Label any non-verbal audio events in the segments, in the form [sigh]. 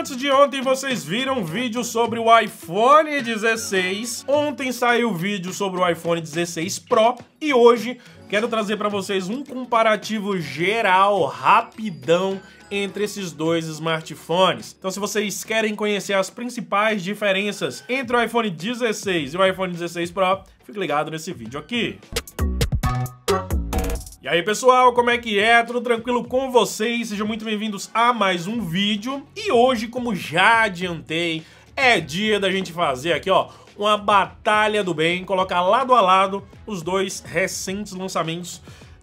antes de ontem vocês viram um vídeo sobre o iPhone 16. Ontem saiu o vídeo sobre o iPhone 16 Pro e hoje quero trazer para vocês um comparativo geral, rapidão, entre esses dois smartphones. Então se vocês querem conhecer as principais diferenças entre o iPhone 16 e o iPhone 16 Pro, fique ligado nesse vídeo aqui. E aí pessoal, como é que é? Tudo tranquilo com vocês? Sejam muito bem-vindos a mais um vídeo. E hoje, como já adiantei, é dia da gente fazer aqui, ó, uma batalha do bem, colocar lado a lado os dois recentes lançamentos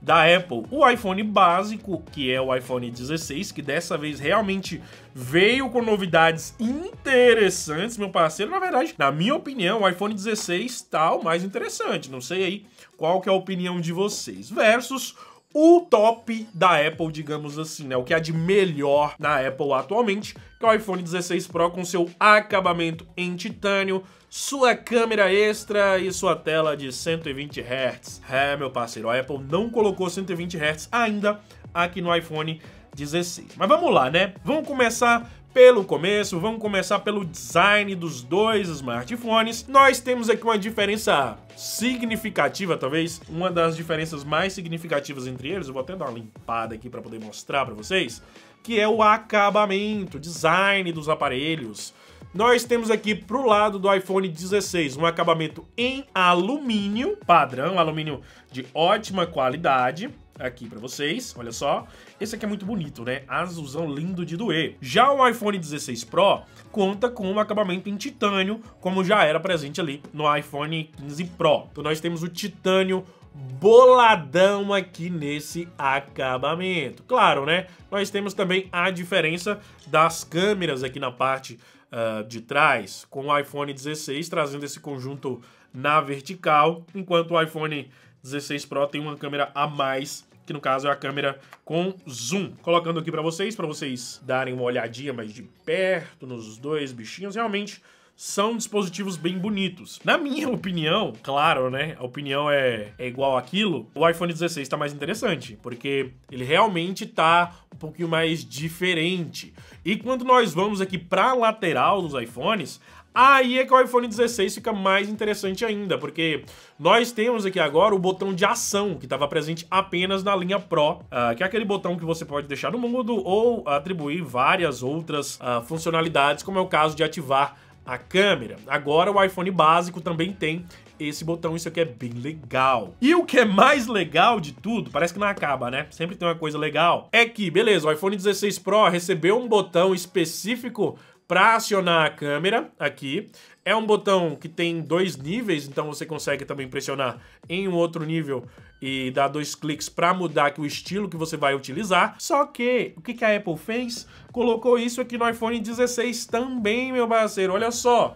da Apple. O iPhone básico, que é o iPhone 16, que dessa vez realmente veio com novidades interessantes, meu parceiro. Na verdade, na minha opinião, o iPhone 16 tá o mais interessante. Não sei aí qual que é a opinião de vocês. Versus o top da Apple, digamos assim, né? O que há de melhor na Apple atualmente, que é o iPhone 16 Pro com seu acabamento em titânio, sua câmera extra e sua tela de 120 Hz. É, meu parceiro, a Apple não colocou 120 Hz ainda aqui no iPhone 16. Mas vamos lá, né? Vamos começar pelo começo, vamos começar pelo design dos dois smartphones. Nós temos aqui uma diferença significativa, talvez uma das diferenças mais significativas entre eles. Eu vou até dar uma limpada aqui para poder mostrar para vocês, que é o acabamento, design dos aparelhos nós temos aqui pro lado do iPhone 16 um acabamento em alumínio, padrão, alumínio de ótima qualidade aqui para vocês, olha só. Esse aqui é muito bonito, né? Azulzão lindo de doer. Já o iPhone 16 Pro conta com um acabamento em titânio, como já era presente ali no iPhone 15 Pro. Então nós temos o titânio boladão aqui nesse acabamento. Claro, né? Nós temos também a diferença das câmeras aqui na parte uh, de trás, com o iPhone 16 trazendo esse conjunto na vertical, enquanto o iPhone 16 Pro tem uma câmera a mais que no caso é a câmera com zoom. Colocando aqui para vocês, para vocês darem uma olhadinha mais de perto nos dois bichinhos, realmente são dispositivos bem bonitos. Na minha [laughs] opinião, claro, né? A opinião é, é igual aquilo. O iPhone 16 está mais interessante, porque ele realmente tá um pouquinho mais diferente. E quando nós vamos aqui para lateral nos iPhones, aí é que o iPhone 16 fica mais interessante ainda, porque nós temos aqui agora o botão de ação, que estava presente apenas na linha Pro, uh, que é aquele botão que você pode deixar no mundo ou atribuir várias outras uh, funcionalidades, como é o caso de ativar a câmera. Agora o iPhone básico também tem esse botão. Isso aqui é bem legal. E o que é mais legal de tudo, parece que não acaba, né? Sempre tem uma coisa legal. É que, beleza, o iPhone 16 Pro recebeu um botão específico para acionar a câmera aqui. É um botão que tem dois níveis, então você consegue também pressionar em um outro nível e dar dois cliques para mudar o estilo que você vai utilizar. Só que, o que, que a Apple fez? Colocou isso aqui no iPhone 16 também, meu parceiro. Olha só,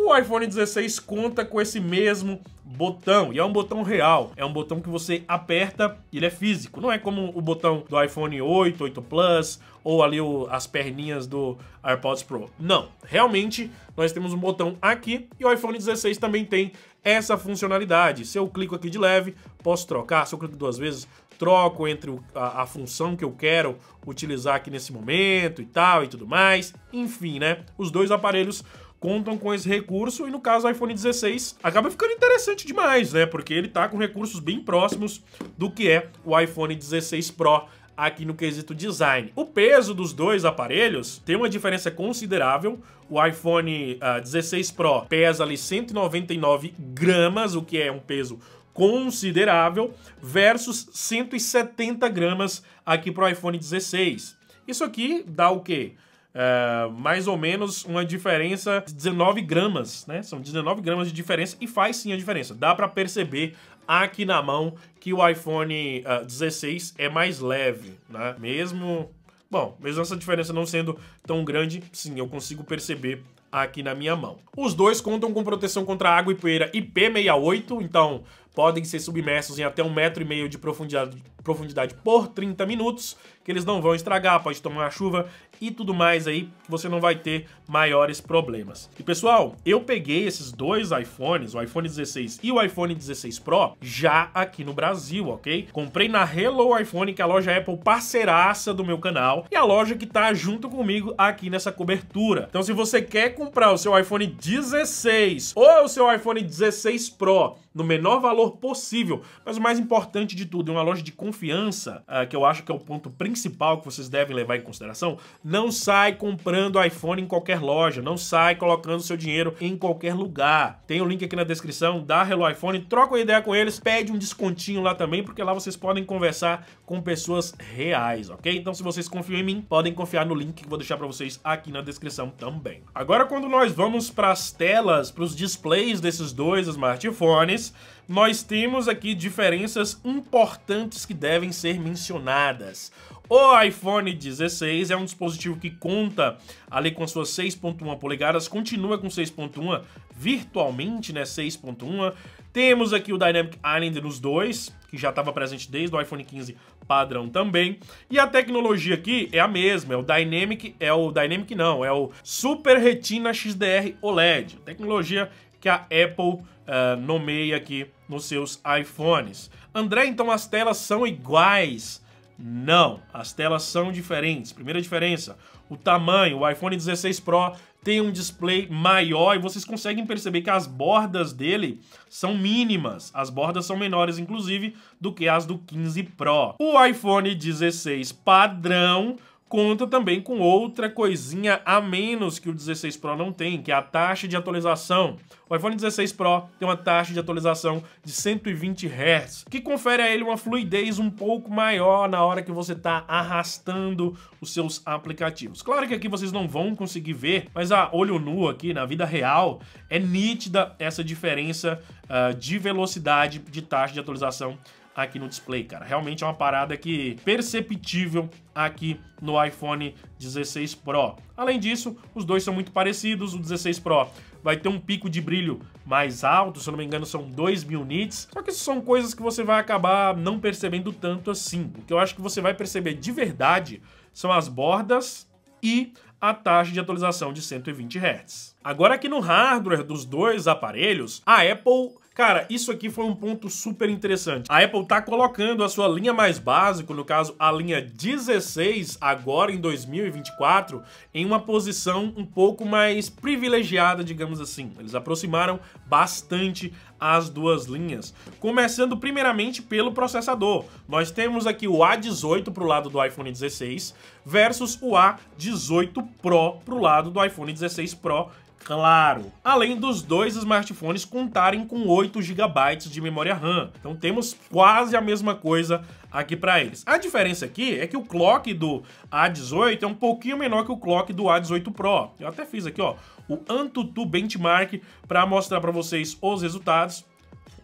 o iPhone 16 conta com esse mesmo botão, e é um botão real, é um botão que você aperta, ele é físico, não é como o botão do iPhone 8, 8 Plus, ou ali o, as perninhas do AirPods Pro. Não, realmente nós temos um botão aqui e o iPhone 16 também tem essa funcionalidade. Se eu clico aqui de leve, posso trocar, se eu clico duas vezes, troco entre a, a função que eu quero utilizar aqui nesse momento e tal e tudo mais. Enfim, né? Os dois aparelhos contam com esse recurso e no caso o iPhone 16 acaba ficando interessante demais, né? Porque ele tá com recursos bem próximos do que é o iPhone 16 Pro aqui no quesito design. O peso dos dois aparelhos tem uma diferença considerável. O iPhone uh, ah, 16 Pro pesa ali 199 gramas, o que é um peso considerável, versus 170 gramas aqui para o iPhone 16. Isso aqui dá o quê? É, mais ou menos uma diferença de 19 gramas, né? São 19 gramas de diferença e faz sim a diferença. Dá para perceber aqui na mão que o iPhone uh, é, 16 é mais leve, né? Mesmo, bom, mesmo essa diferença não sendo tão grande, sim, eu consigo perceber aqui na minha mão. Os dois contam com proteção contra água e poeira IP68, então podem ser submersos em até um metro e meio de profundidade, profundidade por 30 minutos, que eles não vão estragar, pode tomar chuva e tudo mais aí, você não vai ter maiores problemas. E pessoal, eu peguei esses dois iPhones, o iPhone 16 e o iPhone 16 Pro, já aqui no Brasil, ok? Comprei na Hello iPhone, que é a loja Apple parceiraça do meu canal, e a loja que tá junto comigo aqui nessa cobertura. Então se você quer comprar o seu iPhone 16 ou o seu iPhone 16 Pro no menor valor possível. Mas o mais importante de tudo, em uma loja de confiança, ah, que eu acho que é o ponto principal que vocês devem levar em consideração, não sai comprando iPhone em qualquer loja, não sai colocando seu dinheiro em qualquer lugar. Tem o link aqui na descrição, dá Hello iPhone, troca uma ideia com eles, pede um descontinho lá também, porque lá vocês podem conversar com pessoas reais, ok? Então se vocês confiam em mim, podem confiar no link que vou deixar para vocês aqui na descrição também. Agora quando nós vamos para as telas, para os displays desses dois smartphones, nós temos aqui diferenças importantes que devem ser mencionadas. O iPhone 16 é um dispositivo que conta ali com suas 6.1 polegadas, continua com 6.1 virtualmente, né, 6.1. Temos aqui o Dynamic Island nos dois, que já estava presente desde o iPhone 15 padrão também. E a tecnologia aqui é a mesma, é o Dynamic, é o Dynamic não, é o Super Retina XDR OLED. Tecnologia que a Apple uh, eh, nomeia aqui nos seus iPhones. André, então as telas são iguais? Não, as telas são diferentes. Primeira diferença, o tamanho. O iPhone 16 Pro tem um display maior e vocês conseguem perceber que as bordas dele são mínimas. As bordas são menores, inclusive, do que as do 15 Pro. O iPhone 16 padrão conta também com outra coisinha a menos que o 16 Pro não tem, que é a taxa de atualização. O iPhone 16 Pro tem uma taxa de atualização de 120 Hz, que confere a ele uma fluidez um pouco maior na hora que você está arrastando os seus aplicativos. Claro que aqui vocês não vão conseguir ver, mas a olho nu aqui, na vida real, é nítida essa diferença uh, de velocidade de taxa de atualização aqui no display, cara. Realmente é uma parada que é perceptível aqui no iPhone 16 Pro. Além disso, os dois são muito parecidos, o 16 Pro vai ter um pico de brilho mais alto, se eu não me engano são 2000 nits, só que isso são coisas que você vai acabar não percebendo tanto assim. O que eu acho que você vai perceber de verdade são as bordas e a taxa de atualização de 120 Hz. Agora aqui no hardware dos dois aparelhos, a Apple Cara, isso aqui foi um ponto super interessante. A Apple tá colocando a sua linha mais básica, no caso a linha 16, agora em 2024, em uma posição um pouco mais privilegiada, digamos assim. Eles aproximaram bastante as duas linhas. Começando primeiramente pelo processador. Nós temos aqui o A18 para o lado do iPhone 16 versus o A18 Pro para o lado do iPhone 16 Pro claro. Além dos dois smartphones contarem com 8 GB de memória RAM. Então temos quase a mesma coisa aqui para eles. A diferença aqui é que o clock do A18 é um pouquinho menor que o clock do A18 Pro. Eu até fiz aqui, ó, o Antutu Benchmark para mostrar para vocês os resultados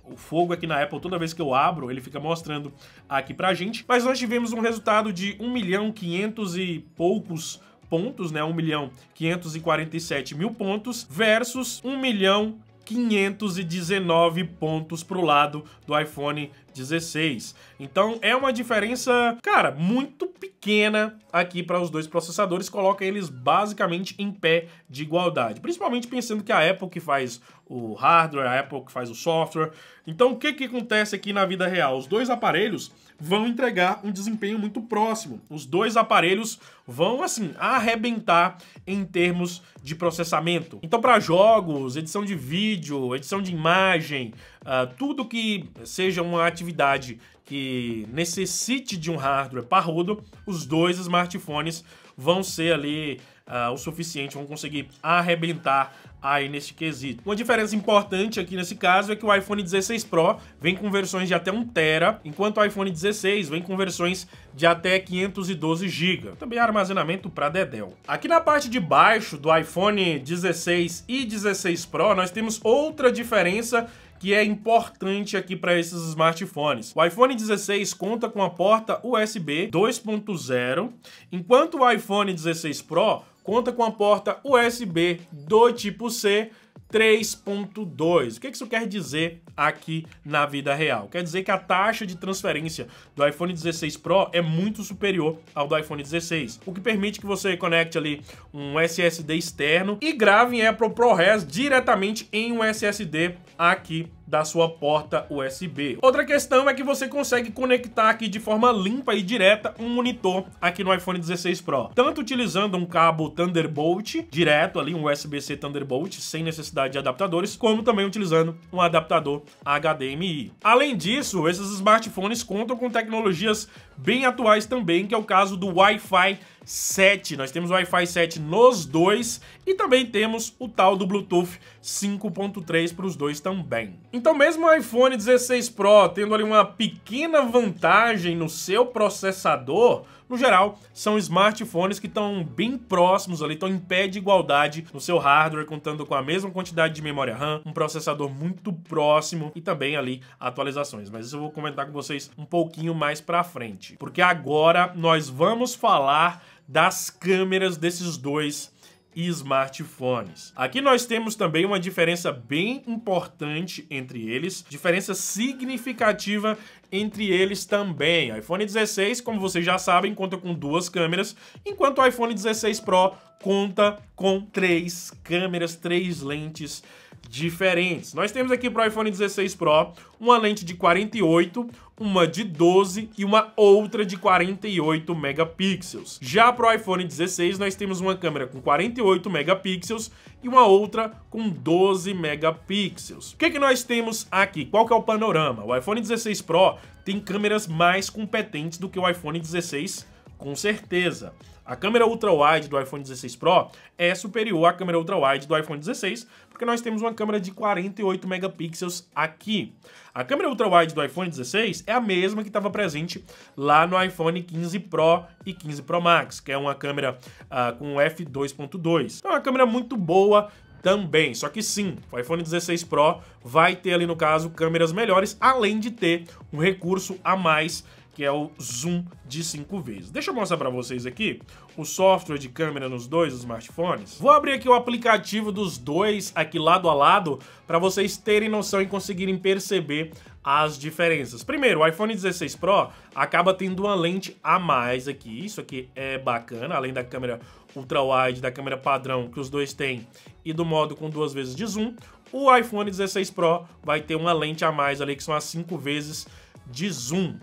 o fogo aqui na Apple, toda vez que eu abro, ele fica mostrando aqui pra gente. Mas nós tivemos um resultado de 1 milhão 500 e poucos pontos, né? 1 milhão 547 mil pontos versus 1 milhão 519 pontos para o lado do iPhone 16. Então é uma diferença, cara, muito pequena aqui para os dois processadores, coloca eles basicamente em pé de igualdade. Principalmente pensando que a Apple que faz o hardware, a Apple que faz o software. Então o que, que acontece aqui na vida real? Os dois aparelhos vão entregar um desempenho muito próximo. Os dois aparelhos vão assim arrebentar em termos de processamento. Então para jogos, edição de vídeo, edição de imagem, uh, tudo que seja uma atividade atividade que necessite de um hardware parrudo, os dois smartphones vão ser ali uh, o suficiente, vão conseguir arrebentar aí neste quesito. Uma diferença importante aqui nesse caso é que o iPhone 16 Pro vem com versões de até 1 tera, enquanto o iPhone 16 vem com versões de até 512 GB. Também armazenamento para dedéu. Aqui na parte de baixo do iPhone 16 e 16 Pro, nós temos outra diferença que é importante aqui para esses smartphones. O iPhone 16 conta com a porta USB 2.0, enquanto o iPhone 16 Pro conta com a porta USB do tipo C 3.2. O que isso quer dizer aqui na vida real? Quer dizer que a taxa de transferência do iPhone 16 Pro é muito superior ao do iPhone 16, o que permite que você conecte ali um SSD externo e grave em Apple ProRes diretamente em um SSD aqui da sua porta USB. Outra questão é que você consegue conectar aqui de forma limpa e direta um monitor aqui no iPhone 16 Pro, tanto utilizando um cabo Thunderbolt direto ali, um USB-C Thunderbolt, sem necessidade de adaptadores, como também utilizando um adaptador HDMI. Além disso, esses smartphones contam com tecnologias bem atuais também, que é o caso do Wi-Fi 7. Nós temos o Wi-Fi 7 nos dois e também temos o tal do Bluetooth 5.3 para os dois também. Então mesmo o iPhone 16 Pro tendo ali uma pequena vantagem no seu processador, no geral, são smartphones que estão bem próximos ali, estão em pé de igualdade no seu hardware, contando com a mesma quantidade de memória RAM, um processador muito próximo e também ali atualizações. Mas isso eu vou comentar com vocês um pouquinho mais para frente, porque agora nós vamos falar das câmeras desses dois e smartphones. Aqui nós temos também uma diferença bem importante entre eles, diferença significativa entre eles também. O iPhone 16, como vocês já sabem, conta com duas câmeras, enquanto o iPhone 16 Pro conta com três câmeras, três lentes diferentes. Nós temos aqui para o iPhone 16 Pro uma lente de 48, uma de 12 e uma outra de 48 megapixels. Já para o iPhone 16, nós temos uma câmera com 48 megapixels e uma outra com 12 megapixels. O que, é que nós temos aqui? Qual que é o panorama? O iPhone 16 Pro tem câmeras mais competentes do que o iPhone 16 com certeza. A câmera ultra-wide do iPhone 16 Pro é superior à câmera ultra-wide do iPhone 16, porque nós temos uma câmera de 48 megapixels aqui. A câmera ultra-wide do iPhone 16 é a mesma que estava presente lá no iPhone 15 Pro e 15 Pro Max, que é uma câmera uh, com f2.2. Então é uma câmera muito boa, também. Só que sim, o iPhone 16 Pro vai ter ali no caso câmeras melhores, além de ter um recurso a mais que é o zoom de 5 vezes. Deixa eu mostrar para vocês aqui o software de câmera nos dois smartphones. Vou abrir aqui o aplicativo dos dois aqui lado a lado para vocês terem noção e conseguirem perceber as diferenças. Primeiro, o iPhone 16 Pro acaba tendo uma lente a mais aqui, isso aqui é bacana, além da câmera ultra-wide, da câmera padrão que os dois têm e do modo com duas vezes de zoom, o iPhone 16 Pro vai ter uma lente a mais ali, que são as 5 vezes de zoom.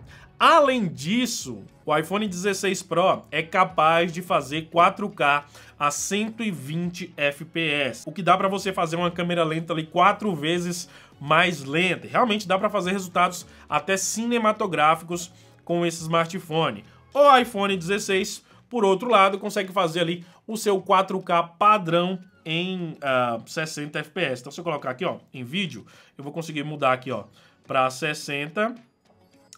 Além disso, o iPhone 16 Pro é capaz de fazer 4K a 120 FPS, o que dá para você fazer uma câmera lenta ali quatro vezes mais lenta. Realmente dá para fazer resultados até cinematográficos com esse smartphone. O iPhone 16, por outro lado, consegue fazer ali o seu 4K padrão em uh, 60 FPS. Então se eu colocar aqui, ó, em vídeo, eu vou conseguir mudar aqui, ó, para 60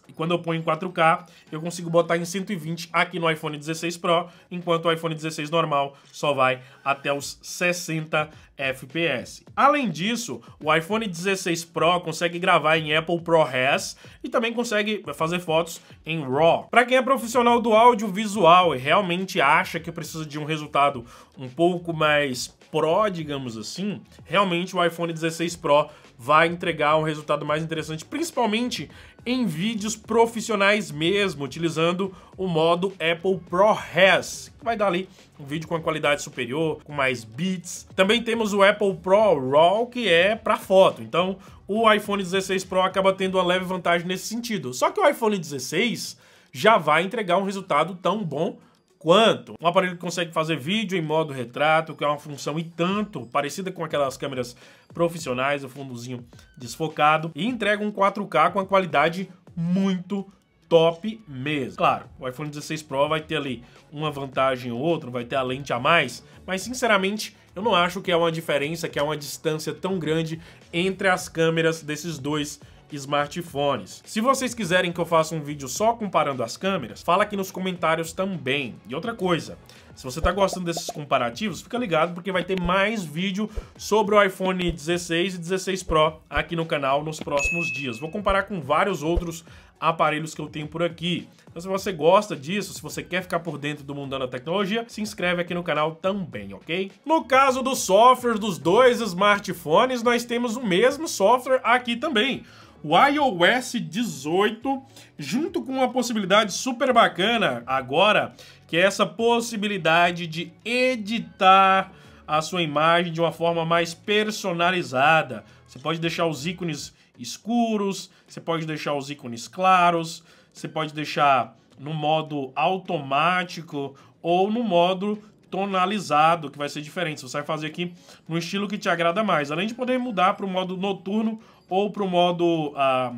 e quando eu ponho em 4K, eu consigo botar em 120 aqui no iPhone 16 Pro, enquanto o iPhone 16 normal só vai até os 60 FPS. Além disso, o iPhone 16 Pro consegue gravar em Apple ProRes e também consegue fazer fotos em RAW. Para quem é profissional do audiovisual e realmente acha que precisa de um resultado um pouco mais pro, digamos assim, realmente o iPhone 16 Pro vai entregar um resultado mais interessante, principalmente em vídeos profissionais mesmo, utilizando o modo Apple ProRes, que vai dar ali um vídeo com uma qualidade superior, com mais bits. Também temos o Apple Pro RAW, que é para foto. Então, o iPhone 16 Pro acaba tendo uma leve vantagem nesse sentido. Só que o iPhone 16 já vai entregar um resultado tão bom quanto um aparelho que consegue fazer vídeo em modo retrato, que é uma função e tanto parecida com aquelas câmeras profissionais, o fundozinho desfocado, e entrega um 4K com a qualidade muito top mesmo. Claro, o iPhone 16 Pro vai ter ali uma vantagem ou outra, vai ter a lente a mais, mas sinceramente eu não acho que é uma diferença, que é uma distância tão grande entre as câmeras desses dois smartphones. Se vocês quiserem que eu faça um vídeo só comparando as câmeras, fala aqui nos comentários também. E outra coisa, se você está gostando desses comparativos, fica ligado porque vai ter mais vídeo sobre o iPhone 16 e 16 Pro aqui no canal nos próximos dias. Vou comparar com vários outros aparelhos que eu tenho por aqui. Então se você gosta disso, se você quer ficar por dentro do mundo da tecnologia, se inscreve aqui no canal também, ok? No caso do software dos dois smartphones, nós temos o mesmo software aqui também o iOS 18, junto com uma possibilidade super bacana agora, que é essa possibilidade de editar a sua imagem de uma forma mais personalizada. Você pode deixar os ícones escuros, você pode deixar os ícones claros, você pode deixar no modo automático ou no modo tonalizado, que vai ser diferente. Você vai fazer aqui no estilo que te agrada mais. Além de poder mudar para o modo noturno ou para o modo ah,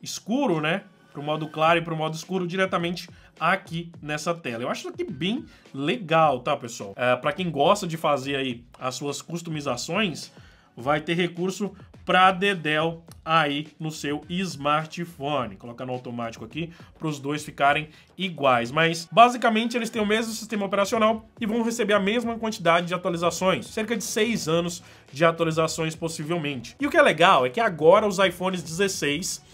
escuro, né? Para o modo claro e para o modo escuro diretamente aqui nessa tela. Eu acho isso aqui bem legal, tá, pessoal? É, para quem gosta de fazer aí as suas customizações, vai ter recurso para Dedel aí no seu smartphone. Colocar no automático aqui para os dois ficarem iguais. Mas basicamente eles têm o mesmo sistema operacional e vão receber a mesma quantidade de atualizações, cerca de 6 anos de atualizações possivelmente. E o que é legal é que agora os iPhones 16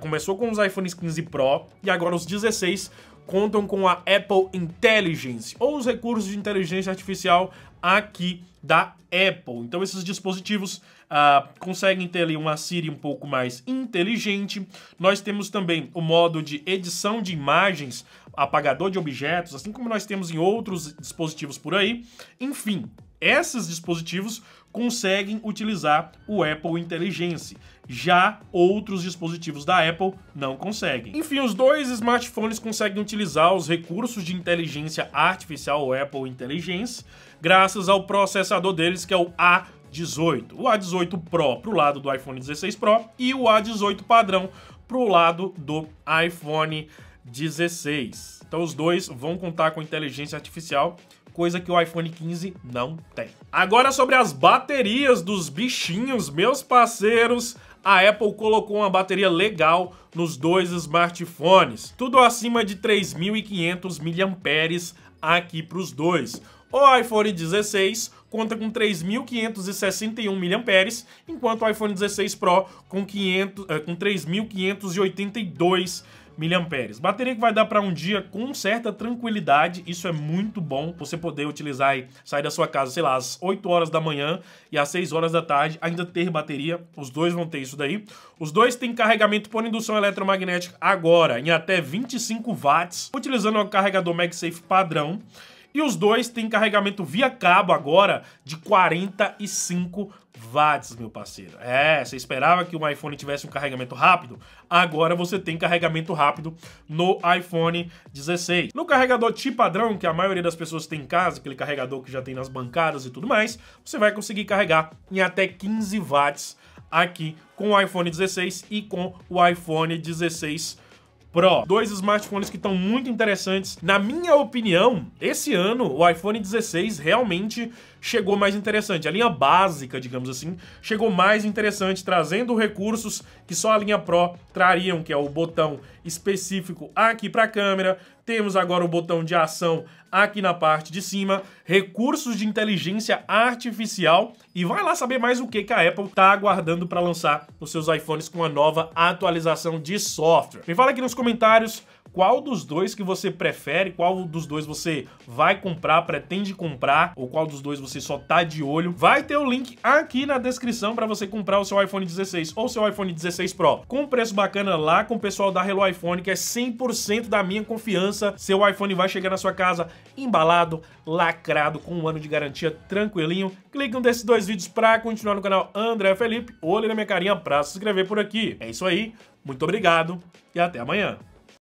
Começou com os iPhones 15 Pro e agora os 16 contam com a Apple Intelligence, ou os recursos de inteligência artificial aqui da Apple. Então esses dispositivos ah, conseguem ter ali uma Siri um pouco mais inteligente. Nós temos também o modo de edição de imagens, apagador de objetos, assim como nós temos em outros dispositivos por aí. Enfim, esses dispositivos conseguem utilizar o Apple Intelligence já outros dispositivos da Apple não conseguem. Enfim, os dois smartphones conseguem utilizar os recursos de inteligência artificial, o Apple Intelligence, graças ao processador deles, que é o A. 18, o A18 Pro para o lado do iPhone 16 Pro e o A18 padrão para o lado do iPhone 16. Então os dois vão contar com inteligência artificial coisa que o iPhone 15 não tem. Agora sobre as baterias dos bichinhos, meus parceiros, a Apple colocou uma bateria legal nos dois smartphones, tudo acima de 3.500 mAh aqui para os dois. O iPhone 16 conta com 3.561 mAh, enquanto o iPhone 16 Pro com, 500, eh, com 3.582 mAh miliamperes. Bateria que vai dar para um dia com certa tranquilidade, isso é muito bom, você poder utilizar e sair da sua casa, sei lá, às 8 horas da manhã e às 6 horas da tarde, ainda ter bateria, os dois vão ter isso daí. Os dois têm carregamento por indução eletromagnética agora, em até 25 watts, utilizando o carregador MagSafe padrão. E os dois têm carregamento via cabo agora de 45 watts, meu parceiro. É, você esperava que o iPhone tivesse um carregamento rápido? Agora você tem carregamento rápido no iPhone 16. No carregador tipo padrão, que a maioria das pessoas tem em casa, aquele carregador que já tem nas bancadas e tudo mais, você vai conseguir carregar em até 15 watts aqui com o iPhone 16 e com o iPhone 16 Pro. Dois smartphones que estão muito interessantes. Na minha opinião, esse ano o iPhone 16 realmente chegou mais interessante. A linha básica, digamos assim, chegou mais interessante, trazendo recursos que só a linha Pro trariam, que é o botão específico aqui para a câmera, temos agora o botão de ação aqui na parte de cima, recursos de inteligência artificial e vai lá saber mais o que, que a Apple está aguardando para lançar os seus iPhones com a nova atualização de software. Me fala aqui nos comentários qual dos dois que você prefere, qual dos dois você vai comprar, pretende comprar, ou qual dos dois você só tá de olho. Vai ter o link aqui na descrição para você comprar o seu iPhone 16 ou seu iPhone 16 Pro. Com um preço bacana lá com o pessoal da Hello iPhone, que é 100% da minha confiança. Seu iPhone vai chegar na sua casa embalado, lacrado, com um ano de garantia tranquilinho. Clique um desses dois vídeos para continuar no canal André Felipe. Olhe na minha carinha para se inscrever por aqui. É isso aí, muito obrigado e até amanhã.